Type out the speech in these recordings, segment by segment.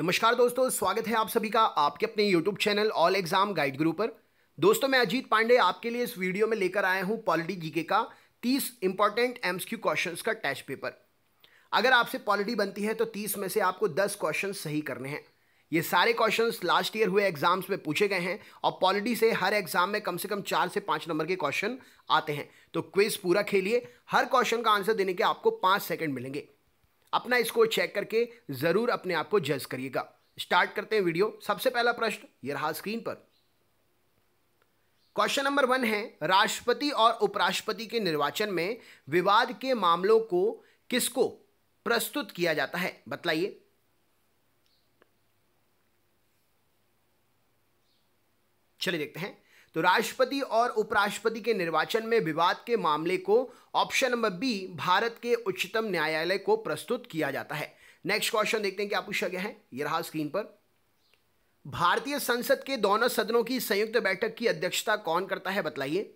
नमस्कार दोस्तों स्वागत है आप सभी का आपके अपने YouTube channel all exam guide Guru पर दोस्तों मैं अजीत पांडे आपके लिए इस वीडियो में लेकर आया हूं पॉलिटी जीके का 30 इंपॉर्टेंट एम्स क्यू क्वेश्चन का टेस्ट पेपर अगर आपसे पॉलिटी बनती है तो 30 में से आपको 10 क्वेश्चन सही करने हैं ये सारे क्वेश्चन लास्ट ईयर हुए एग्जाम्स में पूछे गए हैं और पॉलिटी से हर एग्जाम में कम से कम चार से पाँच नंबर के क्वेश्चन आते हैं तो क्विज पूरा खेलिए हर क्वेश्चन का आंसर देने के आपको पाँच सेकेंड मिलेंगे अपना स्कोर चेक करके ज़रूर अपने आप को जज करिएगा स्टार्ट करते हैं वीडियो सबसे पहला प्रश्न ये रहा स्क्रीन पर क्वेश्चन नंबर वन है राष्ट्रपति और उपराष्ट्रपति के निर्वाचन में विवाद के मामलों को किसको प्रस्तुत किया जाता है बतलाइए चलिए देखते हैं तो राष्ट्रपति और उपराष्ट्रपति के निर्वाचन में विवाद के मामले को ऑप्शन नंबर बी भारत के उच्चतम न्यायालय को प्रस्तुत किया जाता है नेक्स्ट क्वेश्चन देखते हैं क्या पूछा गया है ये रहा स्क्रीन पर भारतीय संसद के दोनों सदनों की संयुक्त बैठक की अध्यक्षता कौन करता है बतलाइए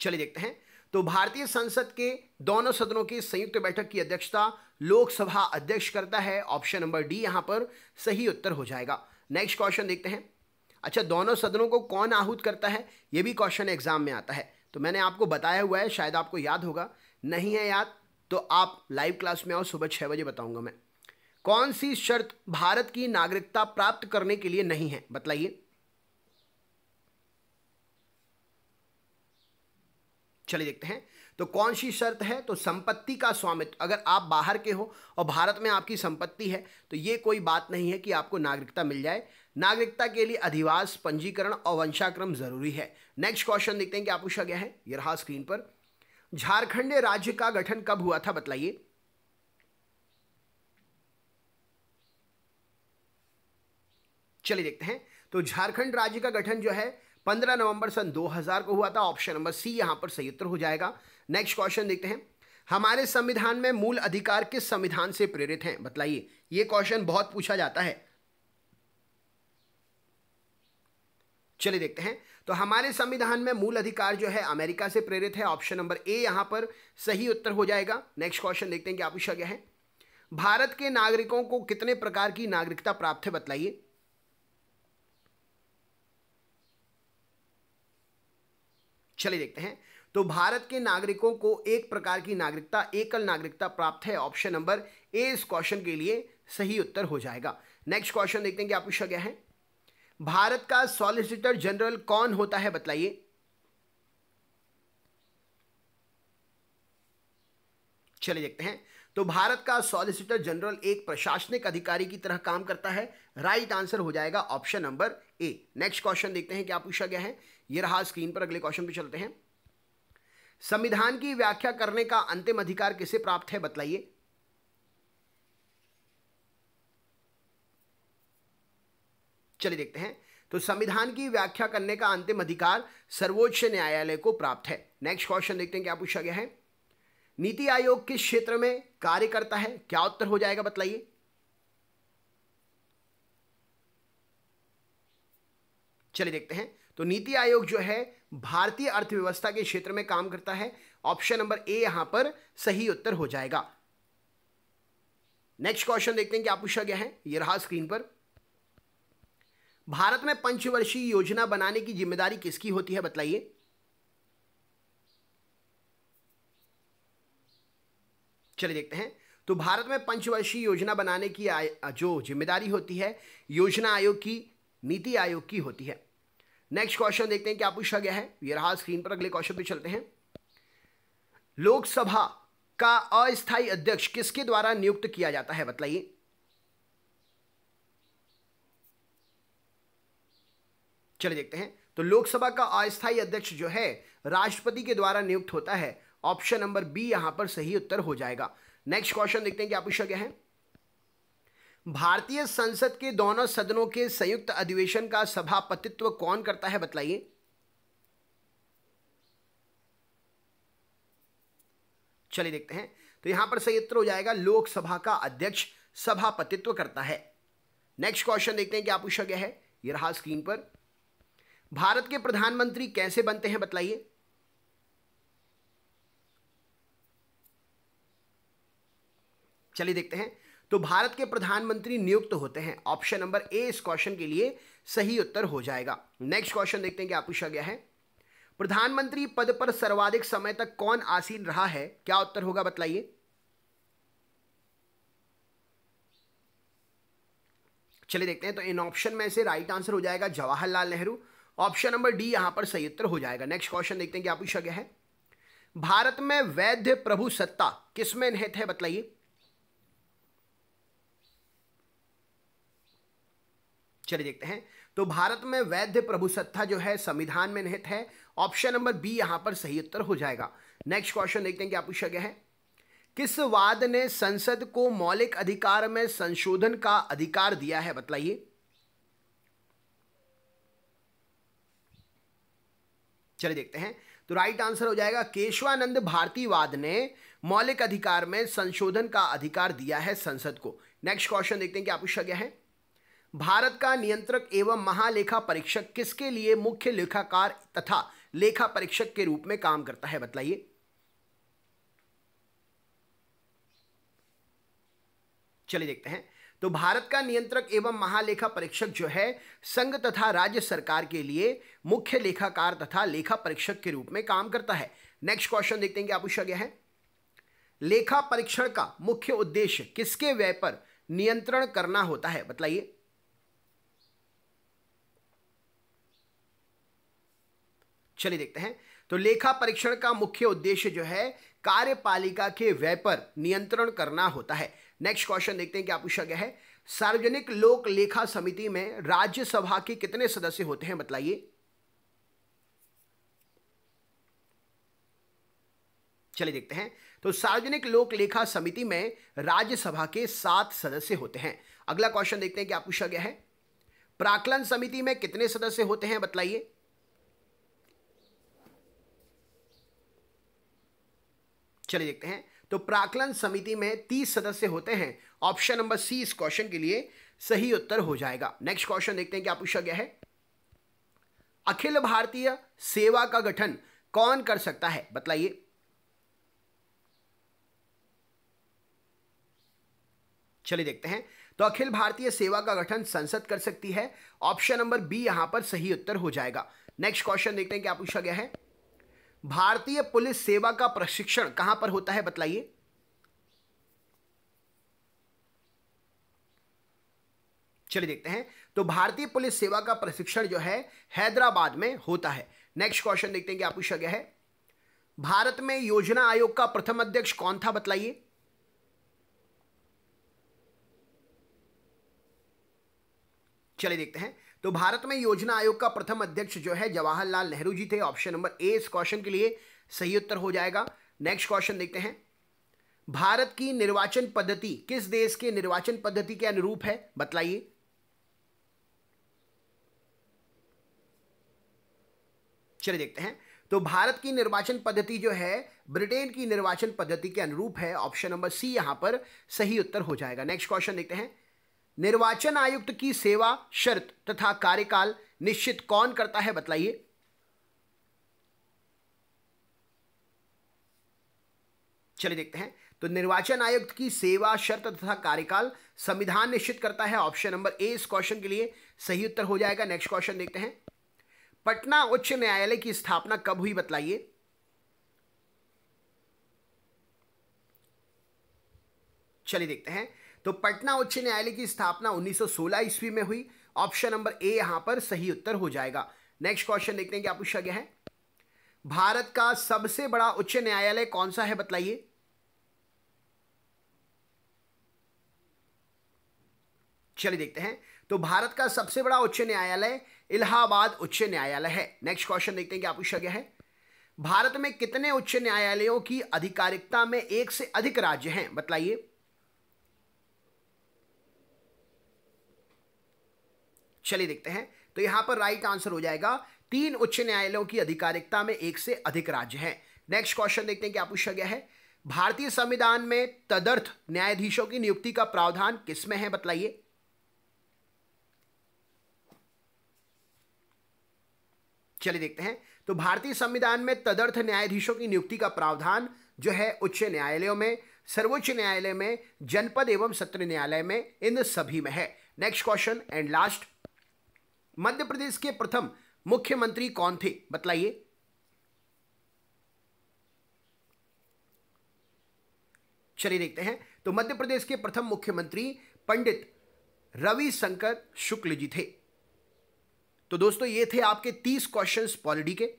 चलिए देखते हैं तो भारतीय संसद के दोनों सदनों की संयुक्त बैठक की अध्यक्षता लोकसभा अध्यक्ष करता है ऑप्शन नंबर डी यहां पर सही उत्तर हो जाएगा नेक्स्ट क्वेश्चन देखते हैं अच्छा दोनों सदनों को कौन आहूत करता है यह भी क्वेश्चन एग्जाम में आता है तो मैंने आपको बताया हुआ है शायद आपको याद होगा नहीं है याद तो आप लाइव क्लास में आओ सुबह छह बजे बताऊंगा मैं कौन सी शर्त भारत की नागरिकता प्राप्त करने के लिए नहीं है बताइए चलिए देखते हैं तो कौन सी शर्त है तो संपत्ति का स्वामित्व अगर आप बाहर के हो और भारत में आपकी संपत्ति है तो ये कोई बात नहीं है कि आपको नागरिकता मिल जाए नागरिकता के लिए अधिवास पंजीकरण और वंशाक्रम जरूरी है नेक्स्ट क्वेश्चन देखते हैं क्या पूछा गया है ये रहा स्क्रीन पर झारखंड राज्य का गठन कब हुआ था बतलाइए चलिए देखते हैं तो झारखंड राज्य का गठन जो है पंद्रह नवंबर सन 2000 को हुआ था ऑप्शन नंबर सी यहां पर सही उत्तर हो जाएगा नेक्स्ट क्वेश्चन देखते हैं हमारे संविधान में मूल अधिकार किस संविधान से प्रेरित हैं बतलाइए ये क्वेश्चन बहुत पूछा जाता है चलिए देखते हैं तो हमारे संविधान में मूल अधिकार जो है अमेरिका से प्रेरित है ऑप्शन नंबर ए यहां पर सही उत्तर हो जाएगा नेक्स्ट क्वेश्चन देखते हैं क्या पूछा गया है भारत के नागरिकों को कितने प्रकार की नागरिकता प्राप्त है बतलाइए चलिए देखते हैं तो भारत के नागरिकों को एक प्रकार की नागरिकता एकल नागरिकता प्राप्त है ऑप्शन नंबर ए इस क्वेश्चन के लिए सही उत्तर हो जाएगा नेक्स्ट क्वेश्चन देखते हैं क्या पूछा गया है भारत का सॉलिसिटर जनरल कौन होता है बतलाइए चलिए देखते हैं तो भारत का सॉलिसिटर जनरल एक प्रशासनिक अधिकारी की तरह काम करता है राइट right आंसर हो जाएगा option number A next question देखते हैं क्या पूछा गया है ये रहा स्क्रीन पर अगले क्वेश्चन पे चलते हैं संविधान की व्याख्या करने का अंतिम अधिकार किसे प्राप्त है बतलाइए चलिए देखते हैं तो संविधान की व्याख्या करने का अंतिम अधिकार सर्वोच्च न्यायालय को प्राप्त है नेक्स्ट क्वेश्चन देखते हैं क्या पूछा गया है नीति आयोग किस क्षेत्र में कार्य करता है क्या उत्तर हो जाएगा बतलाइए चलिए देखते हैं तो नीति आयोग जो है भारतीय अर्थव्यवस्था के क्षेत्र में काम करता है ऑप्शन नंबर ए यहां पर सही उत्तर हो जाएगा नेक्स्ट क्वेश्चन देखते हैं क्या पूछा गया है यह रहा स्क्रीन पर भारत में पंचवर्षीय योजना बनाने की जिम्मेदारी किसकी होती है बताइए चलिए देखते हैं तो भारत में पंचवर्षीय योजना बनाने की जो जिम्मेदारी होती है योजना आयोग की नीति आयोग की होती है नेक्स्ट क्वेश्चन देखते हैं क्या पूछा गया है ये रहा स्क्रीन पर अगले क्वेश्चन पे चलते हैं लोकसभा का अस्थायी अध्यक्ष किसके द्वारा नियुक्त किया जाता है बताइए चलिए देखते हैं तो लोकसभा का अस्थायी अध्यक्ष जो है राष्ट्रपति के द्वारा नियुक्त होता है ऑप्शन नंबर बी यहां पर सही उत्तर हो जाएगा नेक्स्ट क्वेश्चन देखते हैं क्या पूछा गया है भारतीय संसद के दोनों सदनों के संयुक्त अधिवेशन का सभापतित्व कौन करता है बतलाइए चलिए देखते हैं तो यहां पर सही उत्तर हो जाएगा लोकसभा का अध्यक्ष सभापतित्व करता है नेक्स्ट क्वेश्चन देखते हैं क्या पूछा गया है यह रहा स्क्रीन पर भारत के प्रधानमंत्री कैसे बनते हैं बतलाइए चलिए देखते हैं तो भारत के प्रधानमंत्री नियुक्त तो होते हैं ऑप्शन नंबर ए इस क्वेश्चन के लिए सही उत्तर हो जाएगा नेक्स्ट क्वेश्चन देखते हैं आप पूछा गया है प्रधानमंत्री पद पर सर्वाधिक समय तक कौन आसीन रहा है क्या उत्तर होगा बतलाइए चले देखते हैं तो इन ऑप्शन में से राइट आंसर हो जाएगा Jawaharlal Nehru option number D यहां पर सही उत्तर हो जाएगा नेक्स्ट क्वेश्चन देखते हैं आप पूछा गया है भारत में वैध प्रभु सत्ता किसमें निहित है बतलाइए चलिए देखते हैं तो भारत में वैध प्रभुसत्ता जो है संविधान में निहित है ऑप्शन नंबर बी यहां पर सही उत्तर हो जाएगा नेक्स्ट क्वेश्चन देखते हैं क्या पूछा गया है किस वाद ने संसद को मौलिक अधिकार में संशोधन का अधिकार दिया है बतलाइए चलिए देखते हैं तो राइट आंसर हो जाएगा केशवानंद भारतीवाद ने मौलिक अधिकार में संशोधन का अधिकार दिया है संसद को नेक्स्ट क्वेश्चन देखते हैं क्या पूछा गया है भारत का नियंत्रक एवं महालेखा परीक्षक किसके लिए मुख्य लेखाकार तथा लेखा परीक्षक के रूप में काम करता है बताइए चलिए देखते हैं तो भारत का नियंत्रक एवं महालेखा परीक्षक जो है संघ तथा राज्य सरकार के लिए मुख्य लेखाकार तथा लेखा परीक्षक के रूप में काम करता है नेक्स्ट क्वेश्चन देखते हैं क्या पूछा गया है लेखा परीक्षण का मुख्य उद्देश्य किसके व्यय पर नियंत्रण करना होता है बताइए चलिए देखते हैं तो लेखा परीक्षण का मुख्य उद्देश्य जो है कार्यपालिका के व्यय पर नियंत्रण करना होता है नेक्स्ट क्वेश्चन देखते हैं क्या पूछा गया है सार्वजनिक लोक लेखा समिति में राज्यसभा के कितने सदस्य होते हैं बताइए चलिए देखते हैं तो सार्वजनिक लोक लेखा समिति में राज्यसभा के सात सदस्य होते हैं अगला क्वेश्चन देखते हैं क्या पूछा गया है प्राकलन समिति में कितने सदस्य होते हैं बतलाइए चलिए देखते हैं तो प्राकलन समिति में तीस सदस्य होते हैं ऑप्शन नंबर सी इस क्वेश्चन के लिए सही उत्तर हो जाएगा नेक्स्ट क्वेश्चन देखते हैं क्या पूछा गया है अखिल भारतीय सेवा का गठन कौन कर सकता है बतलाइए चलिए देखते हैं तो अखिल भारतीय सेवा का गठन संसद कर सकती है ऑप्शन नंबर बी यहां पर सही उत्तर हो जाएगा नेक्स्ट क्वेश्चन देखते हैं क्या पूछा गया है भारतीय पुलिस सेवा का प्रशिक्षण कहां पर होता है बतलाइए चलिए देखते हैं तो भारतीय पुलिस सेवा का प्रशिक्षण जो है हैदराबाद में होता है नेक्स्ट क्वेश्चन देखते हैं कि आप पूछा गया है भारत में योजना आयोग का प्रथम अध्यक्ष कौन था बतलाइए चलिए देखते हैं तो भारत में योजना आयोग का प्रथम अध्यक्ष जो है जवाहरलाल नेहरू जी थे ऑप्शन नंबर ए इस क्वेश्चन के लिए सही उत्तर हो जाएगा नेक्स्ट क्वेश्चन देखते हैं भारत की निर्वाचन पद्धति किस देश के निर्वाचन पद्धति के अनुरूप है बतलाइए चलिए देखते हैं तो भारत की निर्वाचन पद्धति जो है ब्रिटेन की निर्वाचन पद्धति के अनुरूप है ऑप्शन नंबर सी यहां पर सही उत्तर हो जाएगा नेक्स्ट क्वेश्चन देखते हैं निर्वाचन आयुक्त की सेवा शर्त तथा कार्यकाल निश्चित कौन करता है बतलाइए चलिए देखते हैं तो निर्वाचन आयुक्त की सेवा शर्त तथा कार्यकाल संविधान निश्चित करता है ऑप्शन नंबर ए इस क्वेश्चन के लिए सही उत्तर हो जाएगा नेक्स्ट क्वेश्चन देखते हैं पटना उच्च न्यायालय की स्थापना कब हुई बतलाइए चलिए देखते हैं तो पटना उच्च न्यायालय की स्थापना 1916 ईस्वी में हुई ऑप्शन नंबर ए यहां पर सही उत्तर हो जाएगा नेक्स्ट क्वेश्चन देखते हैं क्या पूछा गया है भारत का सबसे बड़ा उच्च न्यायालय कौन सा है बताइए चलिए देखते हैं तो भारत का सबसे बड़ा उच्च न्यायालय इलाहाबाद उच्च न्यायालय है नेक्स्ट क्वेश्चन देखते हैं क्या पूछा गया है भारत में कितने उच्च न्यायालयों की आधिकारिकता में एक से अधिक राज्य हैं बतलाइए चलिए देखते हैं तो यहां पर राइट आंसर हो जाएगा तीन उच्च न्यायालयों की आधिकारिकता में एक से अधिक राज्य हैं नेक्स्ट क्वेश्चन देखते हैं क्या पूछा गया है भारतीय संविधान में तदर्थ न्यायाधीशों की नियुक्ति का प्रावधान किसमें है बतलाइए चलिए देखते हैं तो भारतीय संविधान में तदर्थ न्यायाधीशों की नियुक्ति का प्रावधान जो है उच्च न्यायालयों में सर्वोच्च न्यायालय में जनपद एवं सत्र न्यायालय में इन सभी में है next question and last Madhya Pradesh के प्रथम मुख्यमंत्री कौन थे बतलाइए चलिए देखते हैं तो मध्य प्रदेश के प्रथम मुख्यमंत्री पंडित रविशंकर शुक्ल जी थे तो दोस्तों ये थे आपके तीस क्वेश्चंस पॉलिटी के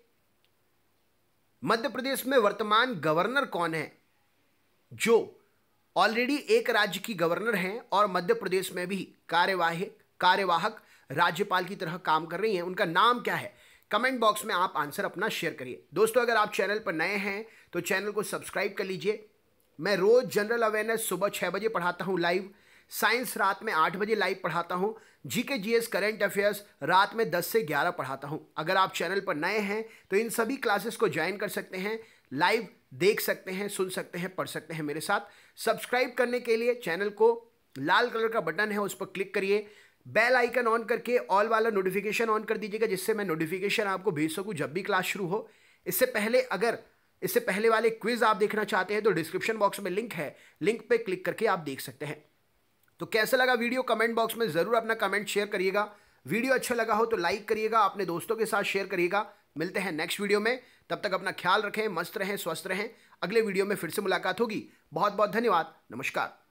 मध्य प्रदेश में वर्तमान गवर्नर कौन है जो ऑलरेडी एक राज्य की गवर्नर हैं और मध्य प्रदेश में भी कार्यवाहक कार्यवाहक राज्यपाल की तरह काम कर रही हैं उनका नाम क्या है कमेंट बॉक्स में आप आंसर अपना शेयर करिए दोस्तों अगर आप चैनल पर नए हैं तो चैनल को सब्सक्राइब कर लीजिए मैं रोज़ जनरल अवेयरनेस सुबह छः बजे पढ़ाता हूँ लाइव साइंस रात में आठ बजे लाइव पढ़ाता हूँ जी एस करंट अफेयर्स रात में दस से ग्यारह पढ़ाता हूँ अगर आप चैनल पर नए हैं तो इन सभी क्लासेस को ज्वाइन कर सकते हैं लाइव देख सकते हैं सुन सकते हैं पढ़ सकते हैं मेरे साथ सब्सक्राइब करने के लिए चैनल को लाल कलर का बटन है उस पर क्लिक करिए बेल आइकन ऑन करके ऑल वाला नोटिफिकेशन ऑन कर दीजिएगा जिससे मैं नोटिफिकेशन आपको भेज सकूँ जब भी क्लास शुरू हो इससे पहले अगर इससे पहले वाले क्विज आप देखना चाहते हैं तो डिस्क्रिप्शन बॉक्स में लिंक है लिंक पे क्लिक करके आप देख सकते हैं तो कैसा लगा वीडियो कमेंट बॉक्स में ज़रूर अपना कमेंट शेयर करिएगा वीडियो अच्छा लगा हो तो लाइक करिएगा अपने दोस्तों के साथ शेयर करिएगा मिलते हैं नेक्स्ट वीडियो में तब तक अपना ख्याल रखें मस्त रहें स्वस्थ रहें अगले वीडियो में फिर से मुलाकात होगी बहुत बहुत धन्यवाद नमस्कार